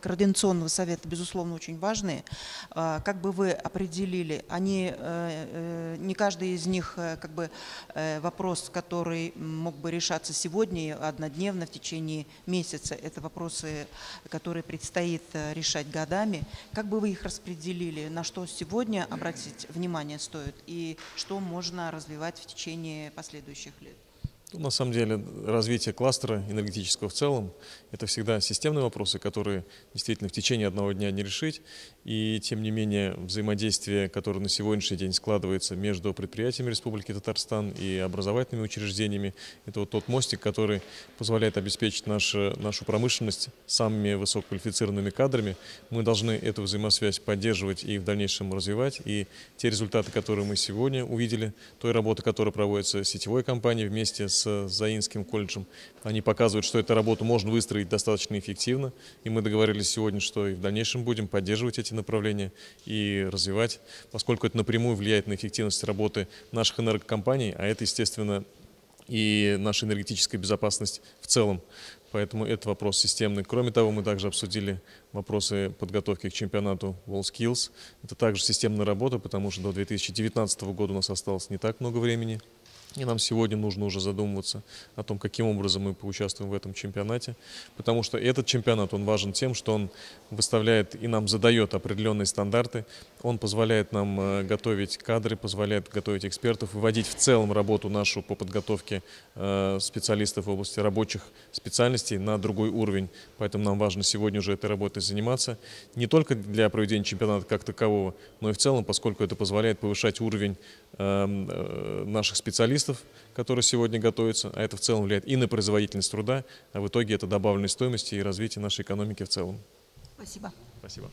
Координационного совета, безусловно, очень важные. А, как бы вы определили, они, э, э, не каждый из них э, как бы вопрос, который мог бы решаться сегодня, однодневно, в течение месяца, это вопросы, которые предстоит решать годами. Как бы вы их распределили, на что сегодня обратить внимание стоит и что можно развивать в течение последующих лет? Ну, на самом деле развитие кластера энергетического в целом – это всегда системные вопросы, которые действительно в течение одного дня не решить. И тем не менее взаимодействие, которое на сегодняшний день складывается между предприятиями Республики Татарстан и образовательными учреждениями, это вот тот мостик, который позволяет обеспечить нашу, нашу промышленность самыми высококвалифицированными кадрами. Мы должны эту взаимосвязь поддерживать и в дальнейшем развивать. И те результаты, которые мы сегодня увидели, той работы, которая проводится сетевой компанией вместе с с Заинским колледжем. Они показывают, что эту работу можно выстроить достаточно эффективно. И мы договорились сегодня, что и в дальнейшем будем поддерживать эти направления и развивать, поскольку это напрямую влияет на эффективность работы наших энергокомпаний, а это, естественно, и наша энергетическая безопасность в целом. Поэтому этот вопрос системный. Кроме того, мы также обсудили вопросы подготовки к чемпионату WorldSkills. Это также системная работа, потому что до 2019 года у нас осталось не так много времени. И нам сегодня нужно уже задумываться о том, каким образом мы поучаствуем в этом чемпионате, потому что этот чемпионат, он важен тем, что он выставляет и нам задает определенные стандарты, он позволяет нам э, готовить кадры, позволяет готовить экспертов, выводить в целом работу нашу по подготовке э, специалистов в области рабочих специальностей на другой уровень. Поэтому нам важно сегодня уже этой работой заниматься, не только для проведения чемпионата как такового, но и в целом, поскольку это позволяет повышать уровень эм, э, наших специалистов, специалистов, которые сегодня готовятся, а это в целом влияет и на производительность труда, а в итоге это добавленная стоимости и развитие нашей экономики в целом. Спасибо. Спасибо.